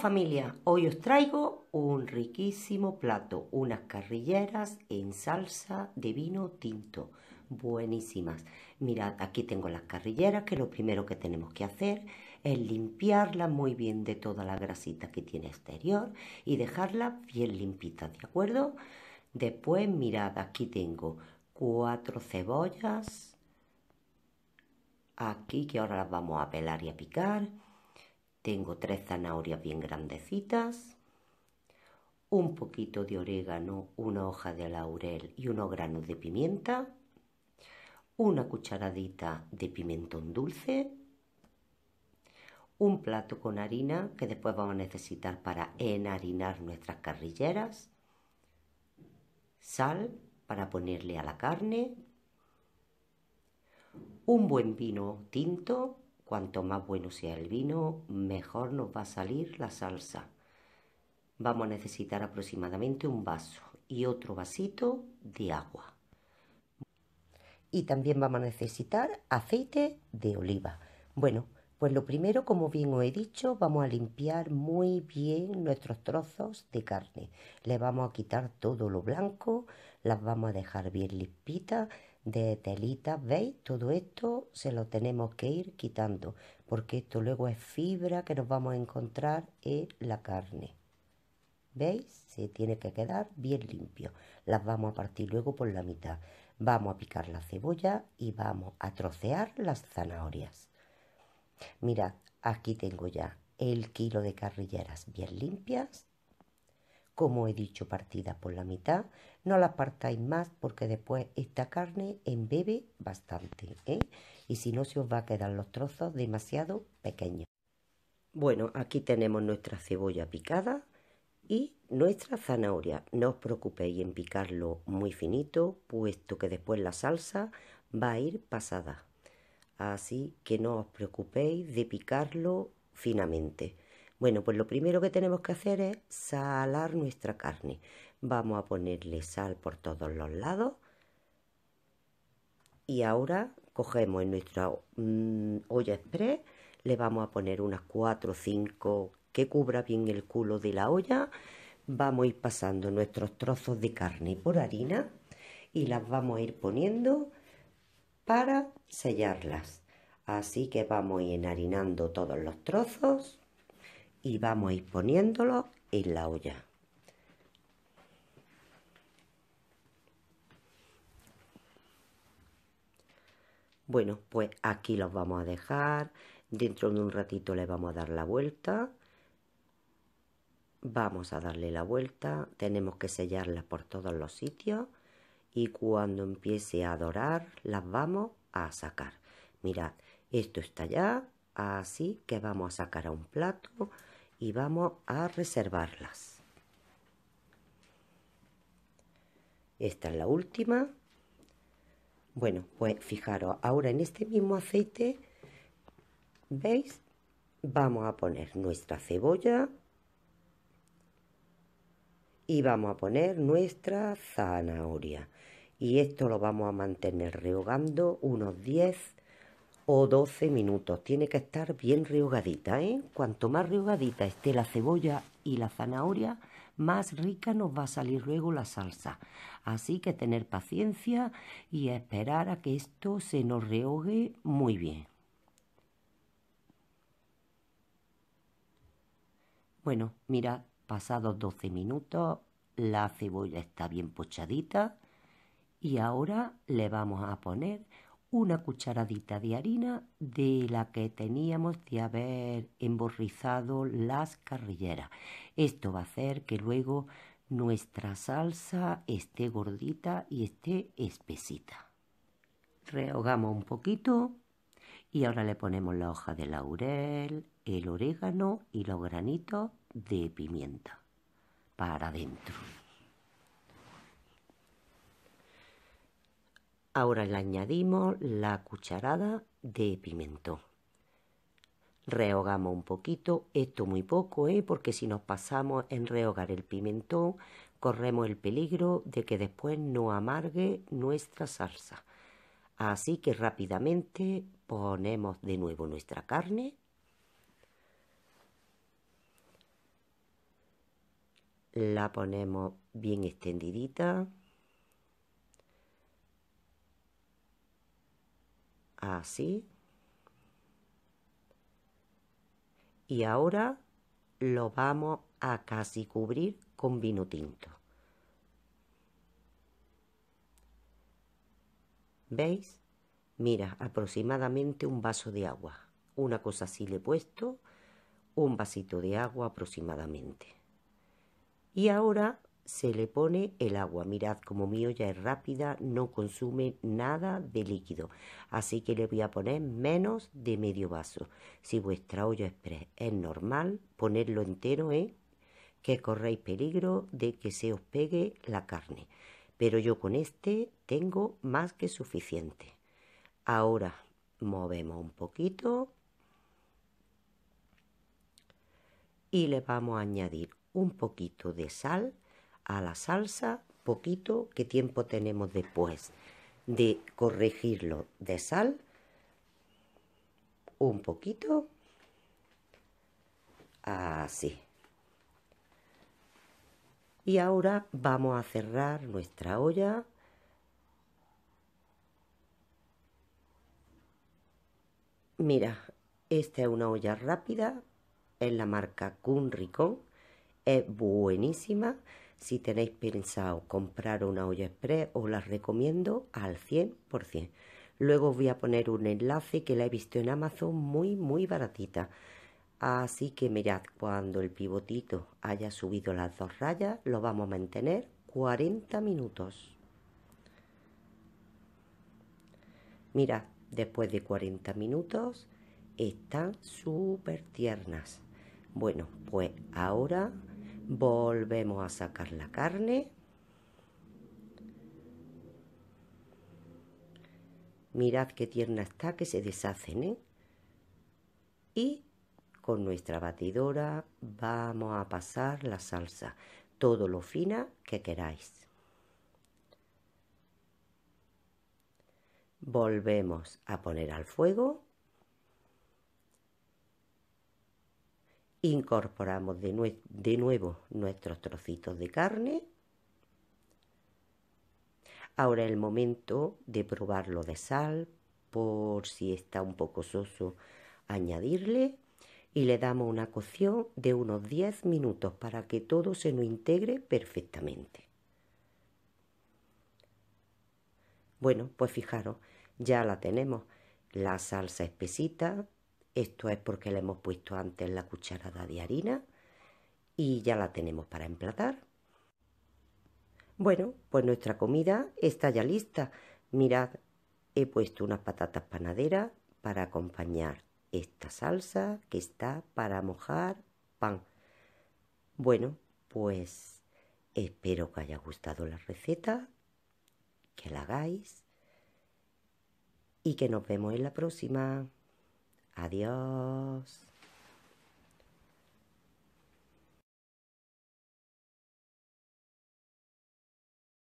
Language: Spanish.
familia, hoy os traigo un riquísimo plato, unas carrilleras en salsa de vino tinto, buenísimas. Mirad, aquí tengo las carrilleras, que lo primero que tenemos que hacer es limpiarla muy bien de toda la grasita que tiene exterior y dejarla bien limpita, ¿de acuerdo? Después, mirad, aquí tengo cuatro cebollas, aquí que ahora las vamos a pelar y a picar, tengo tres zanahorias bien grandecitas, un poquito de orégano, una hoja de laurel y unos granos de pimienta, una cucharadita de pimentón dulce, un plato con harina que después vamos a necesitar para enharinar nuestras carrilleras, sal para ponerle a la carne, un buen vino tinto Cuanto más bueno sea el vino, mejor nos va a salir la salsa. Vamos a necesitar aproximadamente un vaso y otro vasito de agua. Y también vamos a necesitar aceite de oliva. Bueno, pues lo primero, como bien os he dicho, vamos a limpiar muy bien nuestros trozos de carne. Le vamos a quitar todo lo blanco, las vamos a dejar bien limpitas de telita ¿veis? Todo esto se lo tenemos que ir quitando porque esto luego es fibra que nos vamos a encontrar en la carne. ¿Veis? Se tiene que quedar bien limpio. Las vamos a partir luego por la mitad. Vamos a picar la cebolla y vamos a trocear las zanahorias. Mirad, aquí tengo ya el kilo de carrilleras bien limpias como he dicho, partida por la mitad. No la partáis más porque después esta carne embebe bastante, ¿eh? Y si no, se os va a quedar los trozos demasiado pequeños. Bueno, aquí tenemos nuestra cebolla picada y nuestra zanahoria. No os preocupéis en picarlo muy finito, puesto que después la salsa va a ir pasada. Así que no os preocupéis de picarlo finamente. Bueno, pues lo primero que tenemos que hacer es salar nuestra carne. Vamos a ponerle sal por todos los lados. Y ahora cogemos en nuestra mm, olla express, le vamos a poner unas 4 o 5 que cubra bien el culo de la olla. Vamos a ir pasando nuestros trozos de carne por harina y las vamos a ir poniendo para sellarlas. Así que vamos a ir enharinando todos los trozos y vamos a ir poniéndolo en la olla. Bueno, pues aquí los vamos a dejar. Dentro de un ratito le vamos a dar la vuelta. Vamos a darle la vuelta. Tenemos que sellarlas por todos los sitios. Y cuando empiece a dorar, las vamos a sacar. Mirad, esto está ya. Así que vamos a sacar a un plato y vamos a reservarlas. Esta es la última. Bueno, pues fijaros, ahora en este mismo aceite, ¿veis? Vamos a poner nuestra cebolla y vamos a poner nuestra zanahoria. Y esto lo vamos a mantener rehogando unos 10 o 12 minutos. Tiene que estar bien rehogadita, ¿eh? Cuanto más rehogadita esté la cebolla y la zanahoria, más rica nos va a salir luego la salsa. Así que tener paciencia y esperar a que esto se nos rehogue muy bien. Bueno, mira, pasados 12 minutos, la cebolla está bien pochadita y ahora le vamos a poner una cucharadita de harina de la que teníamos de haber emborrizado las carrilleras. Esto va a hacer que luego nuestra salsa esté gordita y esté espesita. Rehogamos un poquito y ahora le ponemos la hoja de laurel, el orégano y los granitos de pimienta para adentro. Ahora le añadimos la cucharada de pimentón. Rehogamos un poquito, esto muy poco, ¿eh? porque si nos pasamos en rehogar el pimentón, corremos el peligro de que después no amargue nuestra salsa. Así que rápidamente ponemos de nuevo nuestra carne. La ponemos bien extendidita. así. Y ahora lo vamos a casi cubrir con vino tinto. ¿Veis? Mira, aproximadamente un vaso de agua. Una cosa así le he puesto, un vasito de agua aproximadamente. Y ahora se le pone el agua. Mirad, como mi olla es rápida, no consume nada de líquido, así que le voy a poner menos de medio vaso. Si vuestra olla express es normal, ponerlo entero, ¿eh? que corréis peligro de que se os pegue la carne. Pero yo con este tengo más que suficiente. Ahora movemos un poquito y le vamos a añadir un poquito de sal a la salsa poquito que tiempo tenemos después de corregirlo de sal un poquito así y ahora vamos a cerrar nuestra olla mira esta es una olla rápida en la marca Kun es buenísima si tenéis pensado comprar una olla express, os la recomiendo al 100%. Luego os voy a poner un enlace que la he visto en Amazon muy, muy baratita. Así que mirad, cuando el pivotito haya subido las dos rayas, lo vamos a mantener 40 minutos. Mirad, después de 40 minutos están súper tiernas. Bueno, pues ahora Volvemos a sacar la carne. Mirad qué tierna está, que se deshacen, ¿eh? Y con nuestra batidora vamos a pasar la salsa, todo lo fina que queráis. Volvemos a poner al fuego Incorporamos de, nuevo nuestros trocitos de carne. Ahora es el momento de probarlo de sal, por si está un poco soso, añadirle y le damos una cocción de unos 10 minutos para que todo se nos integre perfectamente. Bueno, pues fijaros, ya la tenemos. La salsa espesita, esto es porque le hemos puesto antes la cucharada de harina y ya la tenemos para emplatar. Bueno, pues nuestra comida está ya lista. Mirad, he puesto unas patatas panaderas para acompañar esta salsa que está para mojar pan. Bueno, pues espero que haya gustado la receta, que la hagáis y que nos vemos en la próxima. Adiós.